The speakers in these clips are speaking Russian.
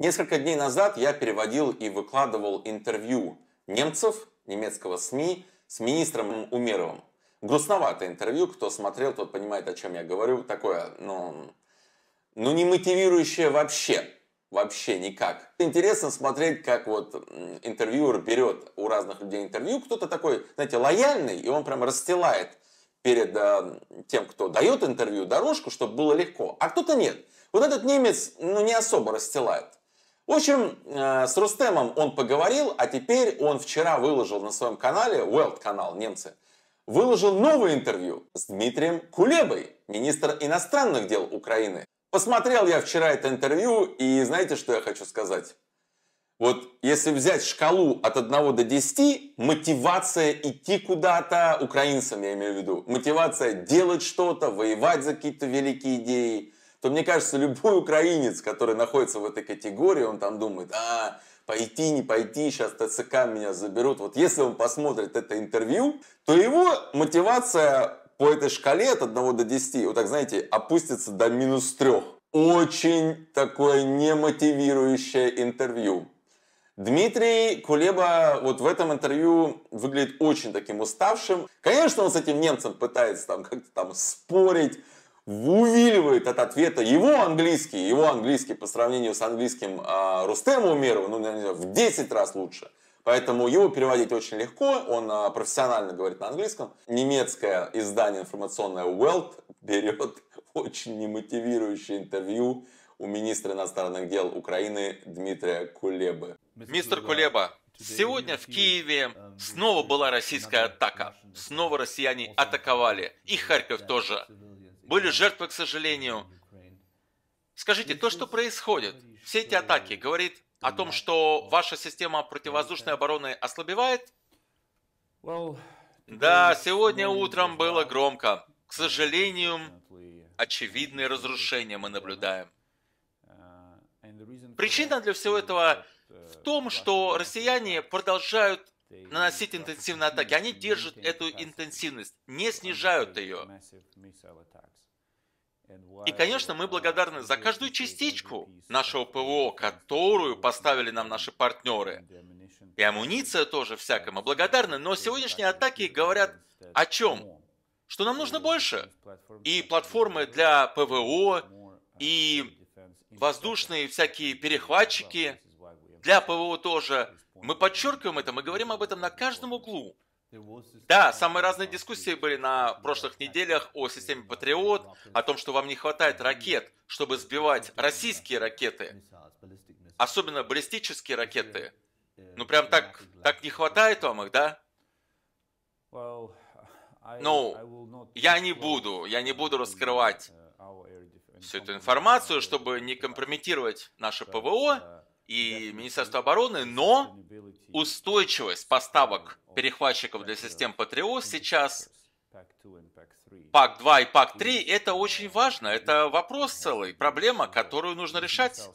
Несколько дней назад я переводил и выкладывал интервью немцев, немецкого СМИ, с министром Умеровым. Грустноватое интервью, кто смотрел, тот понимает, о чем я говорю. Такое, ну, ну не мотивирующее вообще. Вообще никак. Интересно смотреть, как вот интервьюер берет у разных людей интервью. Кто-то такой, знаете, лояльный, и он прям расстилает перед э, тем, кто дает интервью, дорожку, чтобы было легко. А кто-то нет. Вот этот немец, ну, не особо расстилает. В общем, э, с Рустемом он поговорил, а теперь он вчера выложил на своем канале, World канал, немцы, выложил новое интервью с Дмитрием Кулебой, министр иностранных дел Украины. Посмотрел я вчера это интервью, и знаете, что я хочу сказать? Вот если взять шкалу от 1 до 10, мотивация идти куда-то, украинцам я имею в виду, мотивация делать что-то, воевать за какие-то великие идеи – то мне кажется, любой украинец, который находится в этой категории, он там думает, а, пойти, не пойти, сейчас ТЦК меня заберут. Вот если он посмотрит это интервью, то его мотивация по этой шкале от 1 до 10, вот так, знаете, опустится до минус 3. Очень такое немотивирующее интервью. Дмитрий Кулеба вот в этом интервью выглядит очень таким уставшим. Конечно, он с этим немцем пытается там как-то там спорить, увиливает от ответа его английский, его английский по сравнению с английским э, Рустема Умерова, ну, знаю, в 10 раз лучше. Поэтому его переводить очень легко, он э, профессионально говорит на английском. Немецкое издание информационное Welt берет очень немотивирующее интервью у министра иностранных дел Украины Дмитрия Кулебы. Мистер Кулеба, Сегодня в Киеве снова была российская атака. Снова россияне атаковали. И Харьков тоже. Были жертвы, к сожалению. Скажите, то, что происходит, все эти атаки, говорит о том, что ваша система противовоздушной обороны ослабевает? Да, сегодня утром было громко. К сожалению, очевидные разрушения мы наблюдаем. Uh, Причина для всего этого uh, в том, что россияне продолжают наносить интенсивные атаки. Они держат эту интенсивность, не снижают ее. И, конечно, мы благодарны за каждую частичку нашего ПВО, которую поставили нам наши партнеры. И амуниция тоже всякая, мы благодарны, но сегодняшние атаки говорят о чем? Что нам нужно больше. И платформы для ПВО, и воздушные всякие перехватчики для ПВО тоже. Мы подчеркиваем это, мы говорим об этом на каждом углу. Да, самые разные дискуссии были на прошлых неделях о системе Патриот, о том, что вам не хватает ракет, чтобы сбивать российские ракеты, особенно баллистические ракеты. Э, ну прям так, так не хватает вам их, да? Ну, я не буду, я не буду раскрывать uh, всю эту информацию, uh, чтобы не uh, компрометировать наше ПВО и Министерство обороны, но устойчивость поставок перехватчиков для систем Патриот сейчас ПАК-2 и ПАК-3 – это очень важно, это вопрос целый, проблема, которую нужно решать,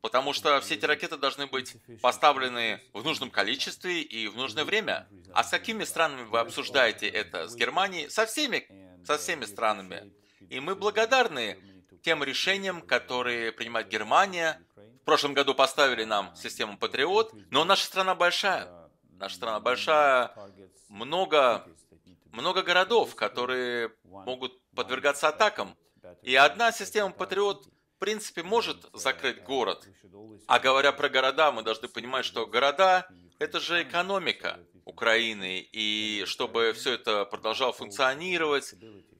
потому что все эти ракеты должны быть поставлены в нужном количестве и в нужное время. А с какими странами вы обсуждаете это? С Германией? Со всеми, со всеми странами. И мы благодарны тем решениям, которые принимает Германия в прошлом году поставили нам систему Патриот, но наша страна большая. Наша страна большая, много, много городов, которые могут подвергаться атакам. И одна система Патриот в принципе, может закрыть город. А говоря про города, мы должны понимать, что города – это же экономика Украины. И чтобы все это продолжало функционировать,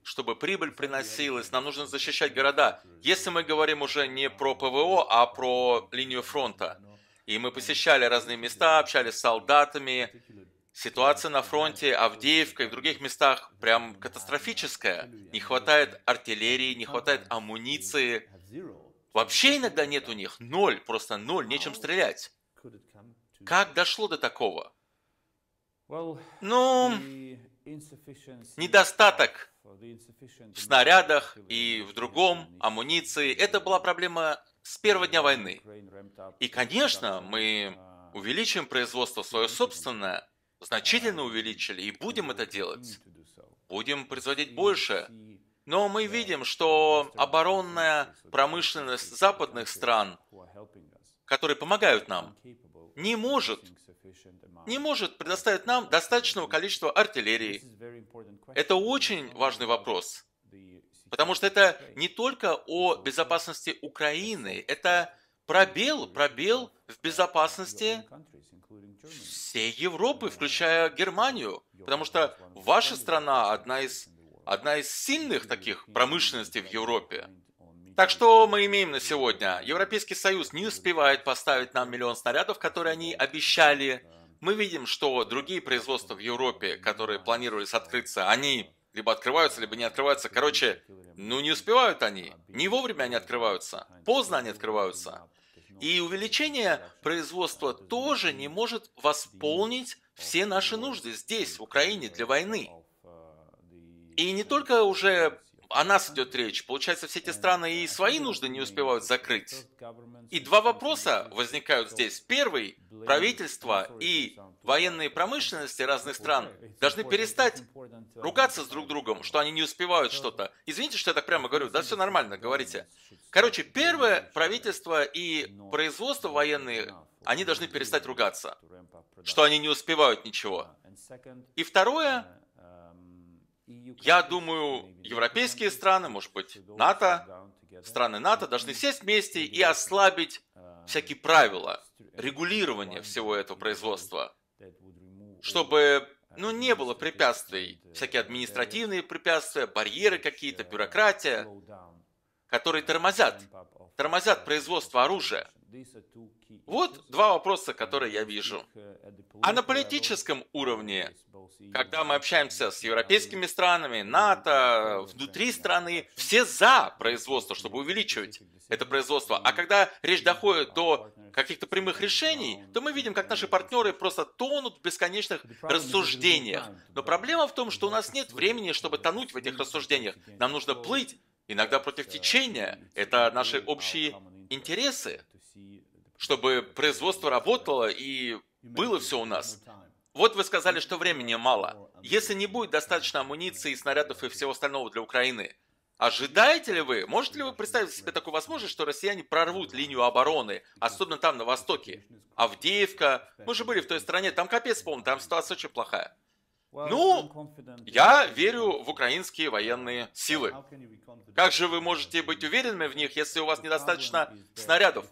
чтобы прибыль приносилась, нам нужно защищать города. Если мы говорим уже не про ПВО, а про линию фронта. И мы посещали разные места, общались с солдатами. Ситуация на фронте, Авдеевка и в других местах прям катастрофическая. Не хватает артиллерии, не хватает амуниции. Вообще иногда нет у них. Ноль, просто ноль, нечем стрелять. Как дошло до такого? Ну, недостаток в снарядах и в другом, амуниции. Это была проблема с первого дня войны. И, конечно, мы увеличим производство свое собственное, значительно увеличили, и будем это делать. Будем производить больше. Но мы видим, что оборонная промышленность западных стран, которые помогают нам, не может не может предоставить нам достаточного количества артиллерии. Это очень важный вопрос, потому что это не только о безопасности Украины, это пробел, пробел в безопасности всей Европы, включая Германию, потому что ваша страна одна из, одна из сильных таких промышленностей в Европе. Так что мы имеем на сегодня? Европейский Союз не успевает поставить нам миллион снарядов, которые они обещали. Мы видим, что другие производства в Европе, которые планировались открыться, они либо открываются, либо не открываются. Короче, ну не успевают они. Не вовремя они открываются. Поздно они открываются. И увеличение производства тоже не может восполнить все наши нужды здесь, в Украине, для войны. И не только уже о нас идет речь. Получается, все эти страны э, и свои нужды не успевают закрыть. И два вопроса возникают здесь. Первый, правительства и военные промышленности разных стран должны перестать ругаться с друг другом, что они не успевают что-то. Извините, что я так прямо говорю, да все нормально, говорите. Короче, первое, правительство и производство военные, они должны перестать ругаться, что они не успевают ничего. И второе, э, я думаю, европейские страны, может быть, НАТО, страны НАТО должны сесть вместе и ослабить всякие правила регулирования всего этого производства, чтобы ну, не было препятствий, всякие э, административные препятствия, барьеры какие-то, бюрократия, которые э, тормозят, тормозят производство оружия. Вот два вопроса, которые я вижу. А на политическом уровне, когда мы общаемся с европейскими странами, НАТО, внутри страны, все за производство, чтобы увеличивать это производство. А когда речь доходит до каких-то прямых решений, то мы видим, как наши партнеры просто тонут в бесконечных рассуждениях. Но проблема в том, что у нас нет времени, чтобы тонуть в этих рассуждениях. Нам нужно плыть, иногда против течения. Это наши общие интересы чтобы производство работало и было все у нас. Вот вы сказали, что времени мало. Если не будет достаточно амуниции, и снарядов и всего остального для Украины, ожидаете ли вы, можете ли вы представить себе такую возможность, что россияне прорвут линию обороны, особенно там на востоке? Авдеевка, мы же были в той стране, там капец, помню, там ситуация очень плохая. Ну, я верю в украинские военные силы. Как же вы можете быть уверенными в них, если у вас недостаточно снарядов?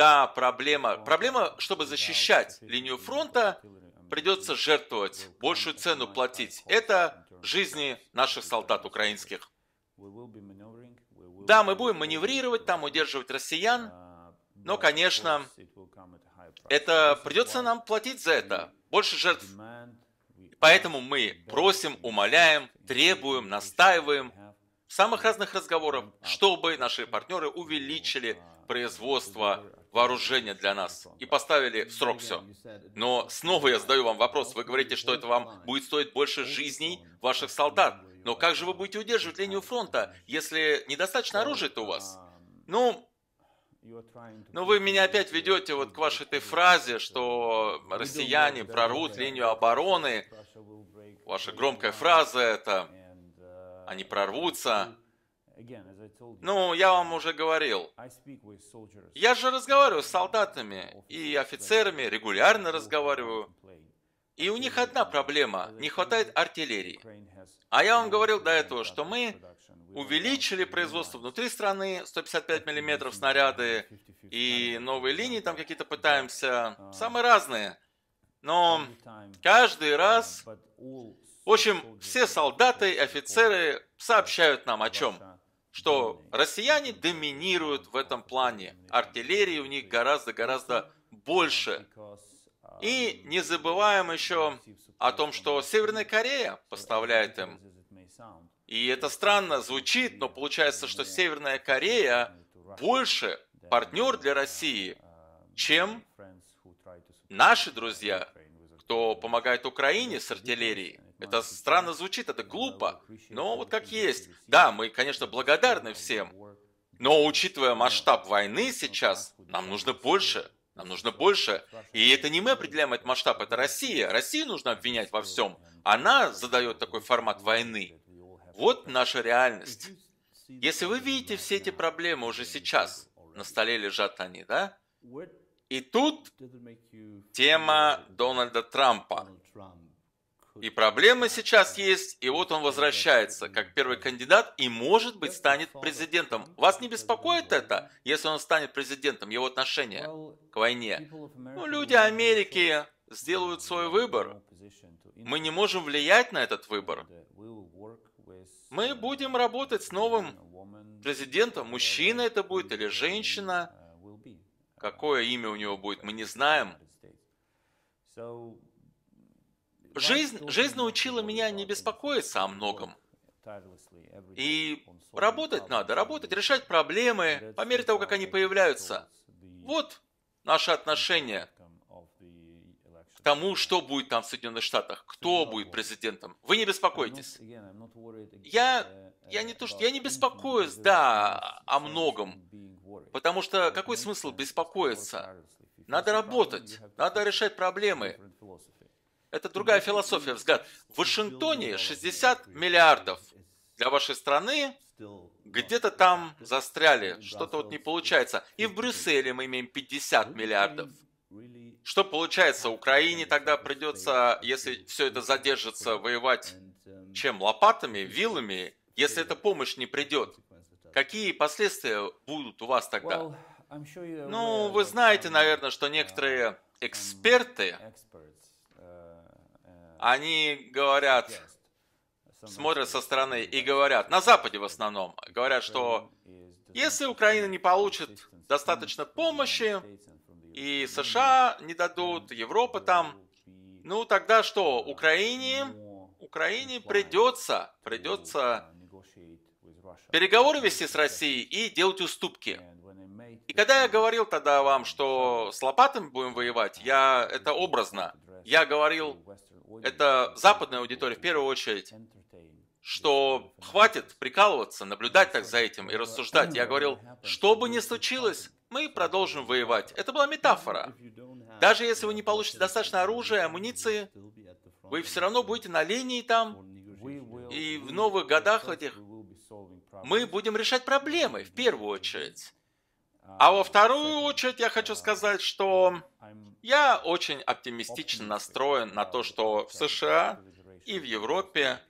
Да, проблема. Проблема, чтобы защищать линию фронта, придется жертвовать, большую цену платить. Это жизни наших солдат украинских. Да, мы будем маневрировать, там удерживать россиян, а, но, конечно, это придется нам платить за это. Больше жертв. Поэтому мы просим, умоляем, требуем, настаиваем в самых разных разговорах, чтобы наши партнеры увеличили производство вооружение для нас и поставили в срок все. Но снова я задаю вам вопрос. Вы говорите, что это вам будет стоить больше жизней ваших солдат. Но как же вы будете удерживать линию фронта, если недостаточно оружия-то у вас? Ну, но ну, вы меня опять ведете вот к вашей этой фразе, что россияне прорвут линию обороны. Ваша громкая фраза это «они прорвутся», ну, я вам уже говорил. Я же разговариваю с солдатами и офицерами, регулярно разговариваю. И у них одна проблема – не хватает артиллерии. А я вам говорил до этого, что мы увеличили производство внутри страны, 155 мм снаряды и новые линии там какие-то пытаемся, uh, самые разные. Но каждый uh, раз, в общем, все солдаты и офицеры сообщают нам о чем – что россияне доминируют в этом плане. Артиллерии у них гораздо-гораздо больше. И не забываем еще о том, что Северная Корея поставляет им. И это странно звучит, но получается, что Северная Корея больше партнер для России, чем наши друзья, кто помогает Украине с артиллерией. Это странно звучит, это глупо, но вот как есть. Да, мы, конечно, благодарны всем, но учитывая масштаб войны сейчас, нам нужно больше. Нам нужно больше. И это не мы определяем этот масштаб, это Россия. Россию нужно обвинять во всем. Она задает такой формат войны. Вот наша реальность. Если вы видите все эти проблемы уже сейчас, на столе лежат они, да? И тут тема Дональда Трампа. И проблемы сейчас есть, и вот он возвращается как первый кандидат и, может быть, станет президентом. Вас не беспокоит это, если он станет президентом, его отношение к войне? Ну, люди Америки сделают свой выбор. Мы не можем влиять на этот выбор. Мы будем работать с новым президентом, мужчина это будет или женщина. Какое имя у него будет, мы не знаем. Жизнь, жизнь научила меня не беспокоиться о многом. И работать надо, работать, решать проблемы по мере того, как они появляются. Вот наше отношение к тому, что будет там в Соединенных Штатах, кто будет президентом. Вы не беспокойтесь. Я, я не то, что я не беспокоюсь, да, о многом, потому что какой смысл беспокоиться? Надо работать, надо решать проблемы. Это другая философия, взгляд. В Вашингтоне 60 миллиардов для вашей страны, где-то там застряли, что-то вот не получается. И в Брюсселе мы имеем 50 миллиардов. Что получается, Украине тогда придется, если все это задержится, воевать чем? Лопатами, вилами, если эта помощь не придет? Какие последствия будут у вас тогда? Ну, вы знаете, наверное, что uh, некоторые эксперты они говорят, смотрят со стороны и говорят, на Западе в основном, говорят, что если Украина не получит достаточно помощи, и США не дадут, Европа там, ну тогда что, Украине, Украине придется, придется переговоры вести с Россией и делать уступки. И когда я говорил тогда вам, что с лопатами будем воевать, я это образно. Я говорил, это западная аудитория в первую очередь, что хватит прикалываться, наблюдать так за этим и рассуждать. Я говорил, что бы ни случилось, мы продолжим воевать. Это была метафора. Даже если вы не получите достаточно оружия, амуниции, вы все равно будете на линии там, и в новых годах этих мы будем решать проблемы в первую очередь. А во вторую очередь я хочу а, сказать, что я очень оптимистично настроен на то, что в США и в Европе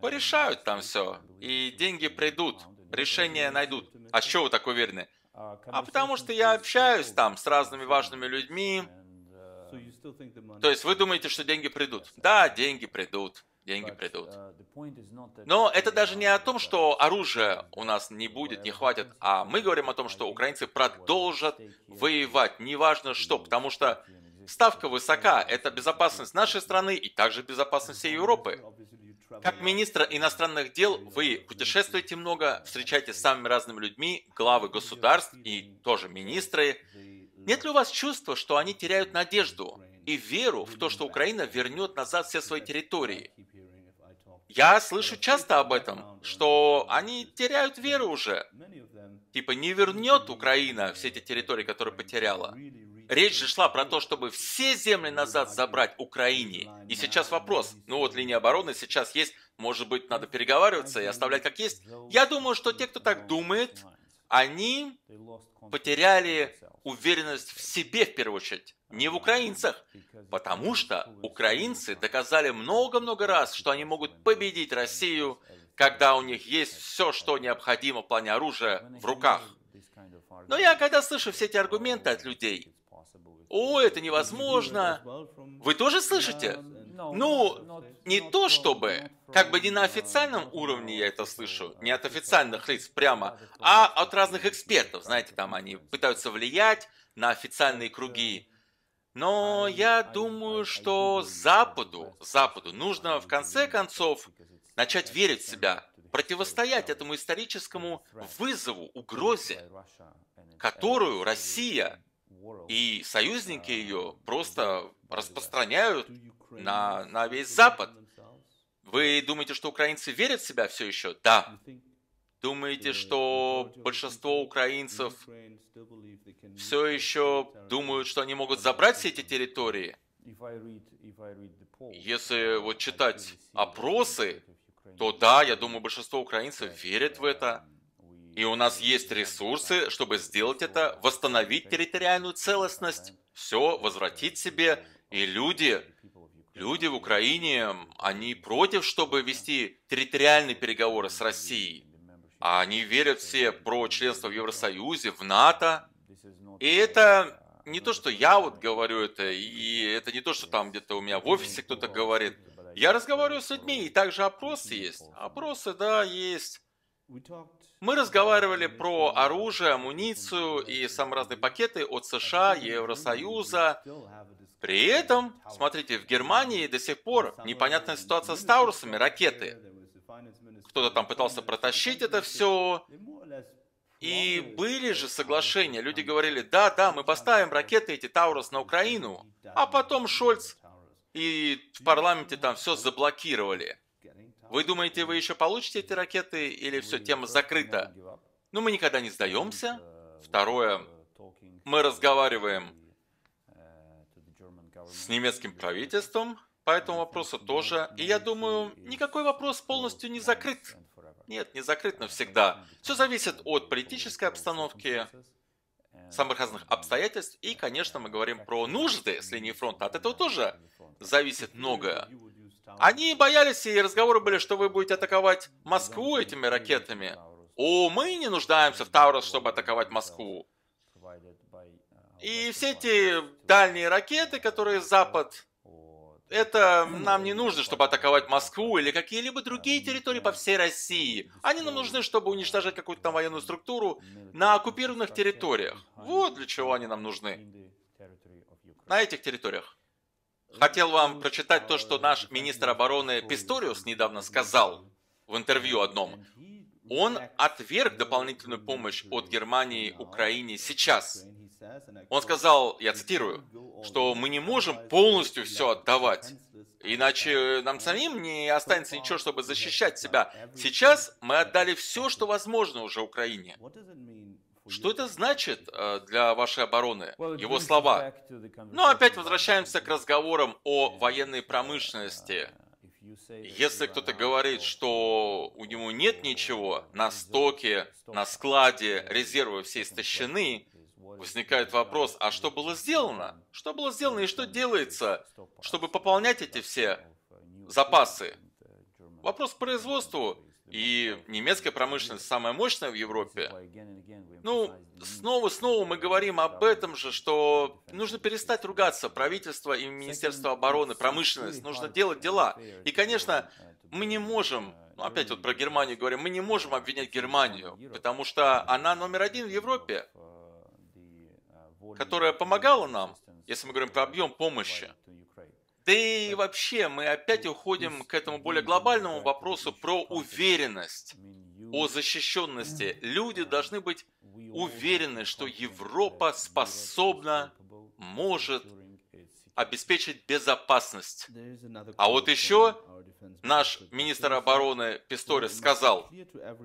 порешают там все, и деньги придут, решения найдут. А с чего вы так уверены? Uh, а потому что я общаюсь там с разными важными людьми. Uh, то есть вы думаете, что деньги придут? Да, деньги придут деньги придут. Uh, Но это даже не о том, что оружия у нас не будет, не хватит, а мы говорим о том, что украинцы продолжат воевать, неважно что, потому что ставка высока, это безопасность нашей страны и также безопасность всей Европы. Как министр иностранных дел вы путешествуете много, встречаете с самыми разными людьми, главы государств и тоже министры. Нет ли у вас чувства, что они теряют надежду и веру в то, что Украина вернет назад все свои территории? Я слышу часто об этом, что они теряют веру уже. Типа не вернет Украина все эти территории, которые потеряла. Речь же шла про то, чтобы все земли назад забрать Украине. И сейчас вопрос, ну вот линия обороны сейчас есть, может быть, надо переговариваться и оставлять как есть. Я думаю, что те, кто так думает, они потеряли уверенность в себе в первую очередь не в украинцах, потому что украинцы доказали много-много раз, что они могут победить Россию, когда у них есть все, что необходимо в плане оружия в руках. Но я когда слышу все эти аргументы от людей, о, это невозможно. Вы тоже слышите? Ну, не то чтобы, как бы не на официальном уровне я это слышу, не от официальных лиц прямо, а от разных экспертов, знаете, там они пытаются влиять на официальные круги но я думаю, что Западу, Западу нужно в конце концов начать верить в себя, противостоять этому историческому вызову, угрозе, которую Россия и союзники э, ее просто распространяют на, на весь Запад. Вы думаете, что украинцы верят в себя все еще? Да. Думаете, э, что ну, большинство украинцев все еще думают, что они могут забрать все эти территории? Если uh, вот читать опросы, то да, я думаю, большинство украинцев верит в это. Um, И у нас есть ресурсы, чтобы сделать это, восстановить территориальную целостность, все возвратить себе. И люди, люди в Украине, они против, чтобы вести территориальные переговоры с Россией. А они верят все про членство в Евросоюзе, в НАТО. И это не то, что я вот говорю это, и это не то, что там где-то у меня в офисе кто-то говорит. Я разговариваю с людьми, и также опросы есть. Опросы, да, есть. Мы разговаривали про оружие, амуницию и самые разные пакеты от США, Евросоюза. При этом, смотрите, в Германии до сих пор непонятная ситуация с Таурусами, ракеты кто-то там пытался протащить это все. И были же соглашения. Люди говорили, да, да, мы поставим ракеты эти Таурус на Украину. А потом Шольц и в парламенте там все заблокировали. Вы думаете, вы еще получите эти ракеты или все, тема закрыта? Ну, мы никогда не сдаемся. Второе, мы разговариваем с немецким правительством, по этому вопросу тоже. И я думаю, никакой вопрос полностью не закрыт. Нет, не закрыт навсегда. Все зависит от политической обстановки, самых разных обстоятельств. И, конечно, мы говорим про нужды с линии фронта. От этого тоже зависит многое. Они боялись, и разговоры были, что вы будете атаковать Москву этими ракетами. О, мы не нуждаемся в Таурус, чтобы атаковать Москву. И все эти дальние ракеты, которые Запад это нам не нужно, чтобы атаковать Москву или какие-либо другие территории по всей России. Они нам нужны, чтобы уничтожать какую-то там военную структуру на оккупированных территориях. Вот для чего они нам нужны. На этих территориях. Хотел вам прочитать то, что наш министр обороны Писториус недавно сказал в интервью одном. Он отверг дополнительную помощь от Германии Украине сейчас. Он сказал, я цитирую, что мы не можем полностью все отдавать, иначе нам самим не останется ничего, чтобы защищать себя. Сейчас мы отдали все, что возможно уже Украине. Что это значит э, для вашей обороны? Его слова. Но ну, опять возвращаемся к разговорам о военной промышленности. Если кто-то говорит, что у него нет ничего на стоке, на складе, резервы все истощены, Возникает вопрос, а что было сделано? Что было сделано и что делается, чтобы пополнять эти все запасы? Вопрос к производству. И немецкая промышленность самая мощная в Европе. Ну, снова и снова мы говорим об этом же, что нужно перестать ругаться. Правительство и Министерство обороны, промышленность, нужно делать дела. И, конечно, мы не можем ну, опять вот про Германию говорим, мы не можем обвинять Германию, потому что она номер один в Европе которая помогала нам, если мы говорим про объем помощи. Да и вообще мы опять уходим к этому более глобальному вопросу про уверенность, о защищенности. Люди должны быть уверены, что Европа способна, может обеспечить безопасность. А вот еще наш министр обороны Писторис сказал,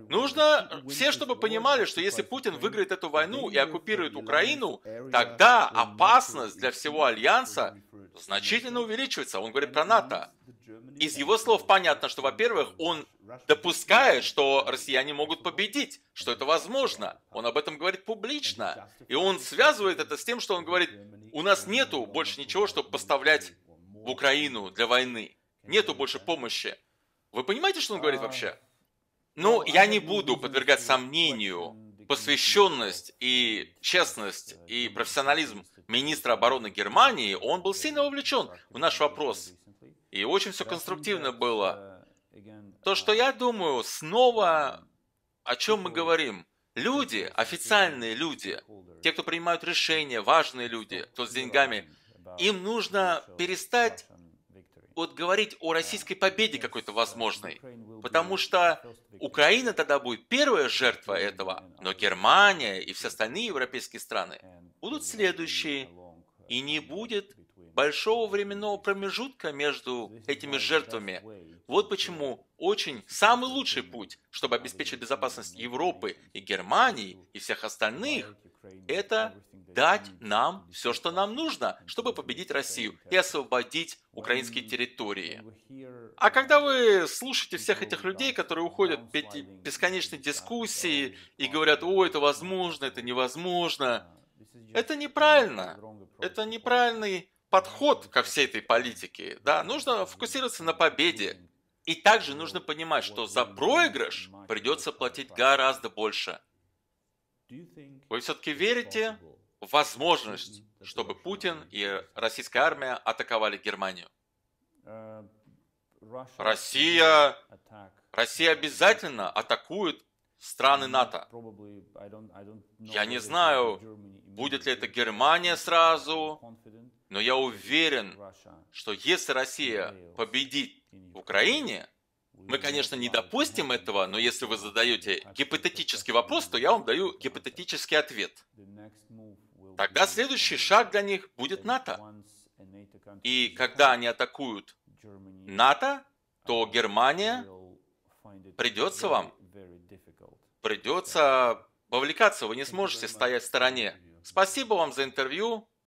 нужно все, чтобы понимали, что если Путин выиграет эту войну и оккупирует Украину, тогда опасность для всего Альянса значительно увеличивается. Он говорит про НАТО. Из его слов понятно, что, во-первых, он допускает, что россияне могут победить, что это возможно. Он об этом говорит публично. И он связывает это с тем, что он говорит, у нас нету больше ничего, чтобы поставлять в Украину для войны. Нету больше помощи. Вы понимаете, что он говорит uh, вообще? Ну, я не буду подвергать сомнению посвященность и uh, честность uh, и профессионализм министра обороны Германии, он был сильно вовлечен в наш вопрос и очень все конструктивно было. Uh, То, что я um, думаю, снова о чем мы говорим. Люди, официальные люди, те, кто принимают решения, важные люди, кто с деньгами, им нужно перестать вот говорить о российской победе какой-то uh, возможной, потому что Украина тогда будет первая жертва этого, но Германия и все остальные европейские страны будут следующие, uh, и не будет большого временного промежутка между этими жертвами. Вот почему очень самый лучший путь, чтобы обеспечить безопасность Европы и Германии и всех остальных, это дать нам все, что нам нужно, чтобы победить Россию и освободить украинские территории. А когда вы слушаете всех этих людей, которые уходят в эти бесконечные дискуссии и говорят, о, это возможно, это невозможно, это неправильно. Это неправильный подход ко всей этой политике, да, нужно фокусироваться на победе. И также нужно понимать, что за проигрыш придется платить гораздо больше. Вы все-таки верите в возможность, чтобы Путин и российская армия атаковали Германию? Россия, Россия обязательно атакует страны НАТО. Я не знаю, будет ли это Германия сразу, но я уверен, что если Россия победит в Украине, мы, конечно, не допустим этого, но если вы задаете гипотетический вопрос, то я вам даю гипотетический ответ. Тогда следующий шаг для них будет НАТО. И когда они атакуют НАТО, то Германия придется вам, придется вовлекаться, вы не сможете стоять в стороне. Спасибо вам за интервью.